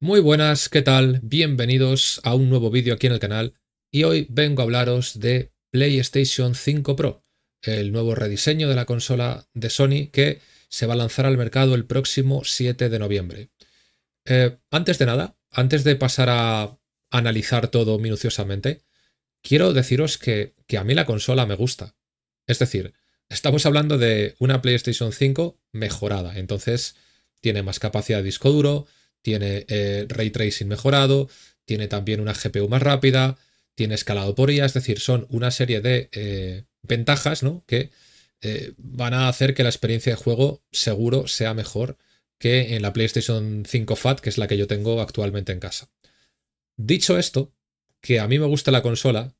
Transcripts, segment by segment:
Muy buenas, ¿qué tal? Bienvenidos a un nuevo vídeo aquí en el canal y hoy vengo a hablaros de PlayStation 5 Pro, el nuevo rediseño de la consola de Sony que se va a lanzar al mercado el próximo 7 de noviembre. Eh, antes de nada, antes de pasar a analizar todo minuciosamente, quiero deciros que, que a mí la consola me gusta. Es decir, estamos hablando de una PlayStation 5 mejorada, entonces tiene más capacidad de disco duro, tiene eh, ray tracing mejorado, tiene también una GPU más rápida, tiene escalado por IA, es decir, son una serie de eh, ventajas ¿no? que eh, van a hacer que la experiencia de juego seguro sea mejor que en la PlayStation 5 Fat, que es la que yo tengo actualmente en casa. Dicho esto, que a mí me gusta la consola,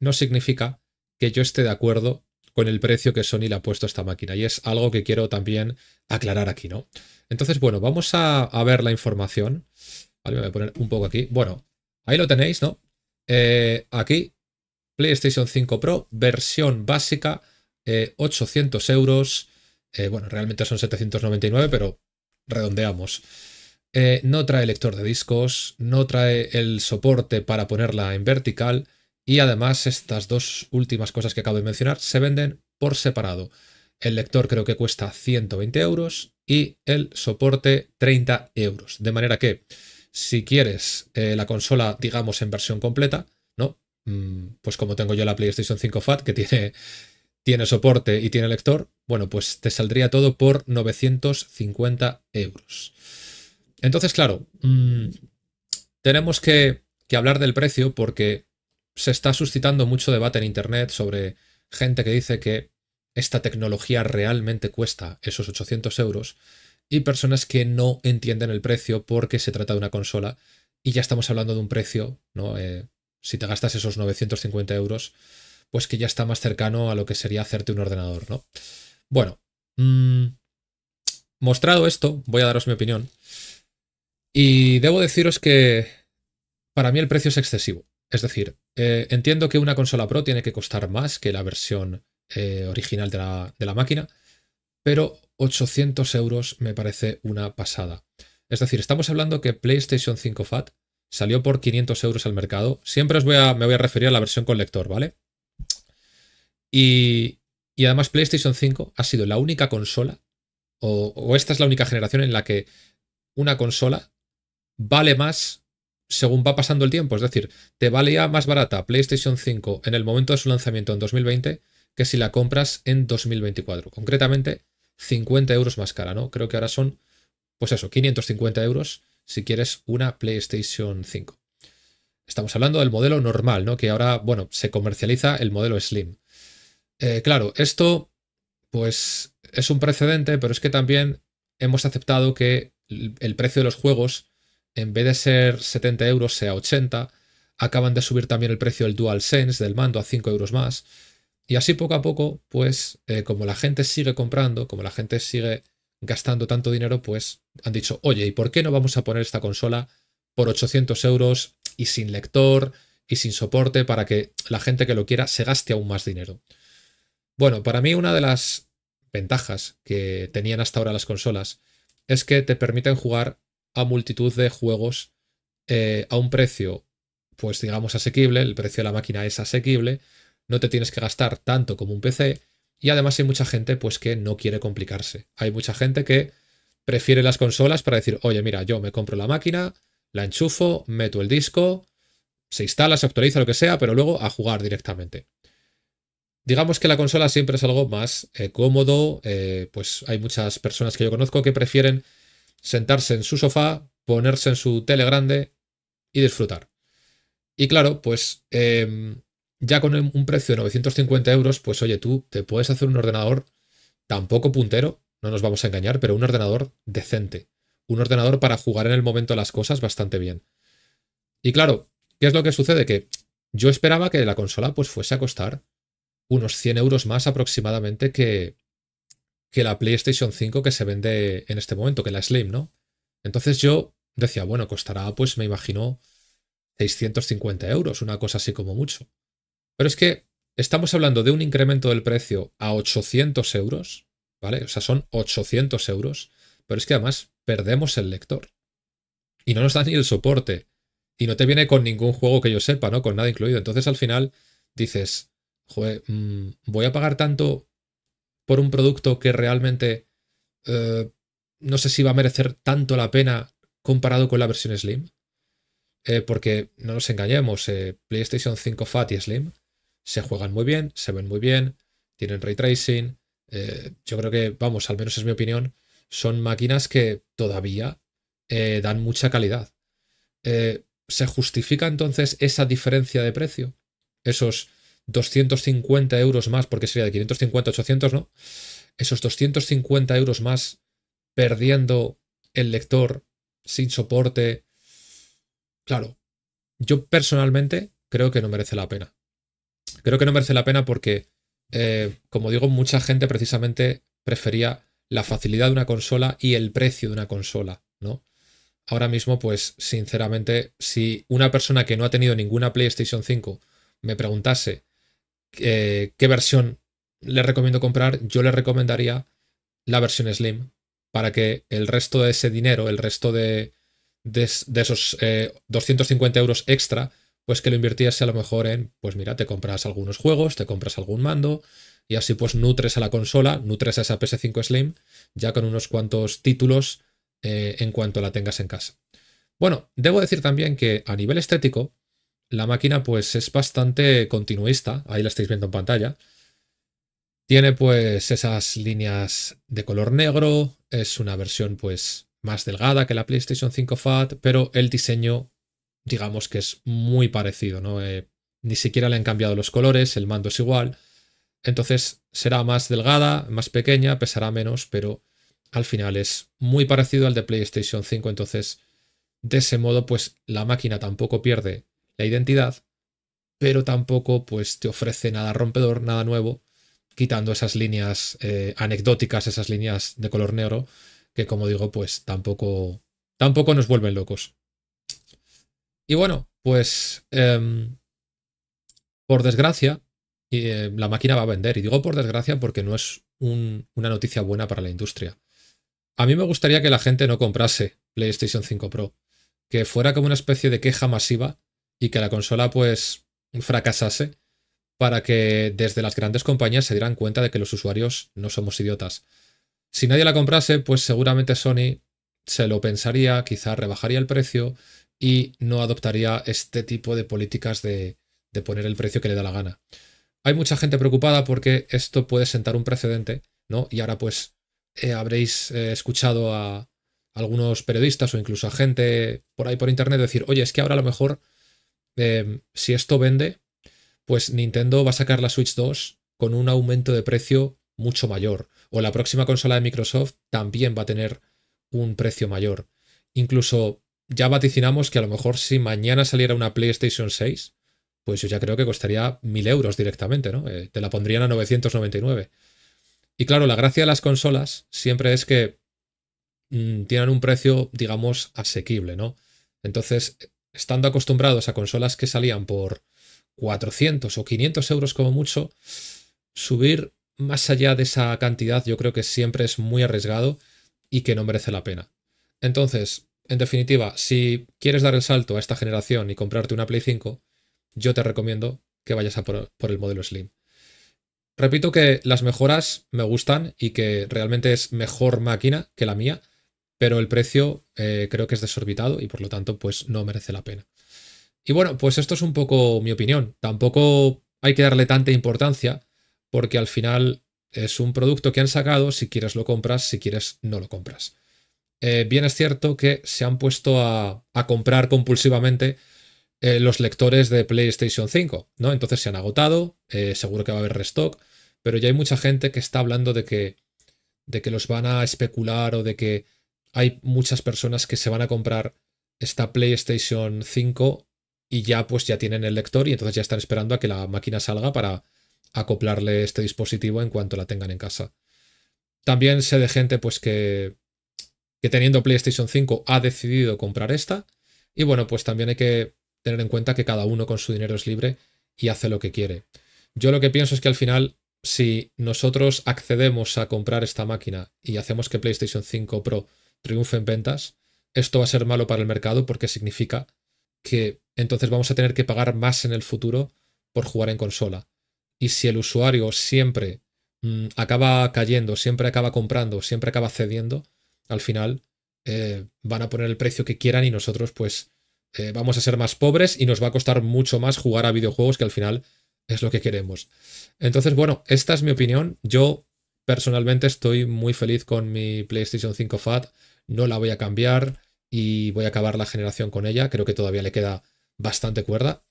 no significa que yo esté de acuerdo con el precio que Sony le ha puesto esta máquina. Y es algo que quiero también aclarar aquí, ¿no? Entonces, bueno, vamos a, ver la información. Vale, me voy a poner un poco aquí. Bueno, ahí lo tenéis, ¿no? Eh, aquí, PlayStation 5 Pro, versión básica, 800 eh, euros. Eh, bueno, realmente son 799, pero redondeamos. no trae lector de discos, no trae el soporte para ponerla en vertical y además estas dos últimas cosas que acabo de mencionar se venden por separado. El lector creo que cuesta 120 euros y el soporte 30 euros. De manera que si quieres eh, la consola, digamos, en versión completa, ¿no? Mm, pues como tengo yo la PlayStation 5 Fat, que tiene, tiene soporte y tiene lector, bueno, pues te saldría todo por 950 euros. Entonces, claro, mm, tenemos que hablar del precio porque se está suscitando mucho debate en Internet sobre gente que dice que esta tecnología realmente cuesta esos 800 euros y personas que no entienden el precio porque se trata de una consola y ya estamos hablando de un precio, ¿no? Eh, si te gastas esos 950 euros, pues que ya está más cercano a lo que sería hacerte un ordenador, ¿no? Bueno, mm, mostrado esto, voy a daros mi opinión. Y debo deciros que para mí el precio es excesivo. Es decir, eh, entiendo que una consola Pro tiene que costar más que la versión eh, original de la, máquina, pero 800 euros me parece una pasada. Es decir, estamos hablando que PlayStation 5 Fat salió por 500 euros al mercado. Siempre os voy a, me voy a referir a la versión con lector, ¿vale? Y, además PlayStation 5 ha sido la única consola, o esta es la única generación en la que una consola vale más según va pasando el tiempo. Es decir, te valía más barata PlayStation 5 en el momento de su lanzamiento en 2020 que si la compras en 2024. Concretamente, 50 euros más cara, ¿no? Creo que ahora son, pues eso, 550 euros si quieres una PlayStation 5. Estamos hablando del modelo normal, ¿no? Que ahora, bueno, se comercializa el modelo Slim. Eh, claro, esto, pues, es un precedente, pero es que también hemos aceptado que el precio de los juegos en vez de ser 70 euros sea 80, acaban de subir también el precio del DualSense del mando a 5 euros más. Y así poco a poco, pues eh, como la gente sigue comprando, como la gente sigue gastando tanto dinero, pues han dicho, oye, ¿y por qué no vamos a poner esta consola por 800 euros y sin lector y sin soporte para que la gente que lo quiera se gaste aún más dinero? Bueno, para mí una de las ventajas que tenían hasta ahora las consolas es que te permiten jugar a multitud de juegos eh, a un precio, pues digamos, asequible, el precio de la máquina es asequible, no te tienes que gastar tanto como un PC, y además hay mucha gente pues que no quiere complicarse. Hay mucha gente que prefiere las consolas para decir, oye, mira, yo me compro la máquina, la enchufo, meto el disco, se instala, se actualiza, lo que sea, pero luego a jugar directamente. Digamos que la consola siempre es algo más eh, cómodo, eh, pues hay muchas personas que yo conozco que prefieren sentarse en su sofá, ponerse en su tele grande y disfrutar. Y claro, pues em, ya con un precio de 950 euros, pues oye, tú te puedes hacer un ordenador tampoco puntero, no nos vamos a engañar, pero un ordenador decente. Un ordenador para jugar en el momento las cosas bastante bien. Y claro, ¿qué es lo que sucede? Que yo esperaba que la consola pues fuese a costar unos 100 euros más aproximadamente que, que la PlayStation 5 que se vende en este momento, que la Slim, ¿no? Entonces yo decía, bueno, costará, pues me imagino, 650 euros, una cosa así como mucho. Pero es que estamos hablando de un incremento del precio a 800 euros, ¿vale? O sea, son 800 euros, pero es que además perdemos el lector. Y no nos da ni el soporte. Y no te viene con ningún juego que yo sepa, ¿no? Con nada incluido. Entonces al final dices, joder, mm, voy a pagar tanto por un producto que realmente eh, no sé si va a merecer tanto la pena comparado con la versión Slim. Eh, porque no nos engañemos, eh, PlayStation 5 Fat y Slim se juegan muy bien, se ven muy bien, tienen ray tracing. yo creo que, vamos, al menos es mi opinión, son máquinas que todavía dan mucha calidad. ¿Se justifica entonces esa diferencia de precio? Esos 250 euros más, porque sería de 550 800, ¿no? Esos 250 euros más perdiendo el lector sin soporte. Claro, yo personalmente creo que no merece la pena. Creo que no merece la pena porque, eh, como digo, mucha gente precisamente prefería la facilidad de una consola y el precio de una consola, ¿no? Ahora mismo, pues, sinceramente, si una persona que no ha tenido ninguna PlayStation 5 me preguntase eh, qué versión le recomiendo comprar, yo le recomendaría la versión Slim para que el resto de ese dinero, el resto de, esos 250 eh, euros extra, pues que lo invirtiese a lo mejor en, pues mira, te compras algunos juegos, te compras algún mando y así pues nutres a la consola, nutres a esa PS5 Slim ya con unos cuantos títulos eh, en cuanto la tengas en casa. Bueno, debo decir también que a nivel estético, la máquina pues es bastante continuista, ahí la estáis viendo en pantalla. Tiene pues esas líneas de color negro, es una versión pues más delgada que la PlayStation 5 Fat, pero el diseño digamos que es muy parecido, ¿no? Eh, ni siquiera le han cambiado los colores, el mando es igual. Entonces será más delgada, más pequeña, pesará menos, pero al final es muy parecido al de PlayStation 5. Entonces, de ese modo, pues la máquina tampoco pierde identidad, pero tampoco pues, te ofrece nada rompedor, nada nuevo, quitando esas líneas eh, anecdóticas, esas líneas de color negro, que como digo, pues tampoco, tampoco nos vuelven locos. Y bueno, pues em, por desgracia, eh, la máquina va a vender. Y digo por desgracia porque no es una noticia buena para la industria. A mí me gustaría que la gente no comprase PlayStation 5 Pro, que fuera como una especie de queja masiva y que la consola pues fracasase para que desde las grandes compañías se dieran cuenta de que los usuarios no somos idiotas. Si nadie la comprase, pues seguramente Sony se lo pensaría, quizá rebajaría el precio y no adoptaría este tipo de políticas de, poner el precio que le da la gana. Hay mucha gente preocupada porque esto puede sentar un precedente, ¿no? Y ahora pues eh, habréis eh, escuchado a algunos periodistas o incluso a gente por ahí por internet decir, oye, es que ahora a lo mejor Em, si esto vende, pues Nintendo va a sacar la Switch 2 con un aumento de precio mucho mayor. O la próxima consola de Microsoft también va a tener un precio mayor. Incluso ya vaticinamos que a lo mejor si mañana saliera una PlayStation 6, pues yo ya creo que costaría 1000 euros directamente, ¿no? Eh, te la pondrían a 999. Y claro, la gracia de las consolas siempre es que mm, tienen un precio, digamos, asequible, ¿no? Entonces, estando acostumbrados a consolas que salían por 400 o 500 euros como mucho, subir más allá de esa cantidad yo creo que siempre es muy arriesgado y que no merece la pena. Entonces, en definitiva, si quieres dar el salto a esta generación y comprarte una Play 5, yo te recomiendo que vayas a por, por el modelo Slim. Repito que las mejoras me gustan y que realmente es mejor máquina que la mía, pero el precio eh, creo que es desorbitado y por lo tanto pues no merece la pena. Y bueno, pues esto es un poco mi opinión. Tampoco hay que darle tanta importancia porque al final es un producto que han sacado, si quieres lo compras, si quieres no lo compras. Eh, bien es cierto que se han puesto a, comprar compulsivamente eh, los lectores de PlayStation 5, ¿no? Entonces se han agotado, seguro que va a haber restock, pero ya hay mucha gente que está hablando de que, de que los van a especular o de que hay muchas personas que se van a comprar esta PlayStation 5 y ya pues ya tienen el lector y entonces ya están esperando a que la máquina salga para acoplarle este dispositivo en cuanto la tengan en casa. También sé de gente pues que, que teniendo PlayStation 5 ha decidido comprar esta y bueno pues también hay que tener en cuenta que cada uno con su dinero es libre y hace lo que quiere. Yo lo que pienso es que al final si nosotros accedemos a comprar esta máquina y hacemos que PlayStation 5 Pro triunfo en ventas, esto va a ser malo para el mercado porque significa que entonces vamos a tener que pagar más en el futuro por jugar en consola. Y si el usuario siempre mm, acaba cayendo, siempre acaba comprando, siempre acaba cediendo, al final eh, van a poner el precio que quieran y nosotros pues eh, vamos a ser más pobres y nos va a costar mucho más jugar a videojuegos que al final es lo que queremos. Entonces, bueno, esta es mi opinión. Yo personalmente estoy muy feliz con mi PlayStation 5 Fat, no la voy a cambiar y voy a acabar la generación con ella, creo que todavía le queda bastante cuerda.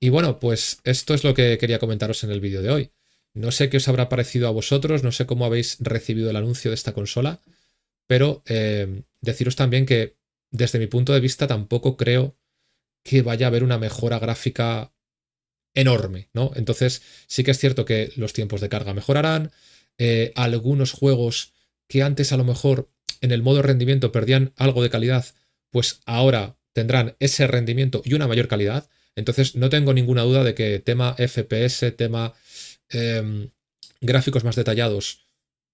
Y bueno, pues esto es lo que quería comentaros en el vídeo de hoy. No sé qué os habrá parecido a vosotros, no sé cómo habéis recibido el anuncio de esta consola, pero eh, deciros también que desde mi punto de vista tampoco creo que vaya a haber una mejora gráfica enorme, ¿no? Entonces sí que es cierto que los tiempos de carga mejorarán, eh, algunos juegos que antes a lo mejor en el modo rendimiento perdían algo de calidad, pues ahora tendrán ese rendimiento y una mayor calidad. Entonces no tengo ninguna duda de que tema FPS, tema em, gráficos más detallados,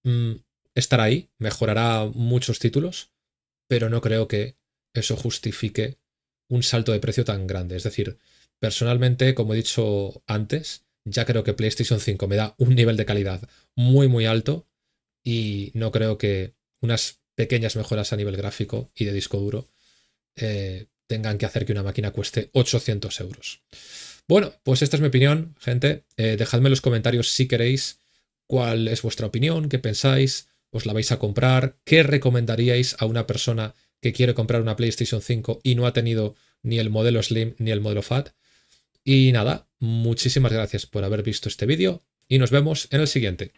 mm, estará ahí, mejorará muchos títulos, pero no creo que eso justifique un salto de precio tan grande. Es decir, personalmente, como he dicho antes, ya creo que PlayStation 5 me da un nivel de calidad muy, muy alto y no creo que unas pequeñas mejoras a nivel gráfico y de disco duro eh, tengan que hacer que una máquina cueste 800 euros. Bueno, pues esta es mi opinión, gente. Eh, dejadme en los comentarios si queréis cuál es vuestra opinión, qué pensáis, os la vais a comprar, qué recomendaríais a una persona que quiere comprar una PlayStation 5 y no ha tenido ni el modelo Slim ni el modelo Fat. Y nada, muchísimas gracias por haber visto este vídeo y nos vemos en el siguiente.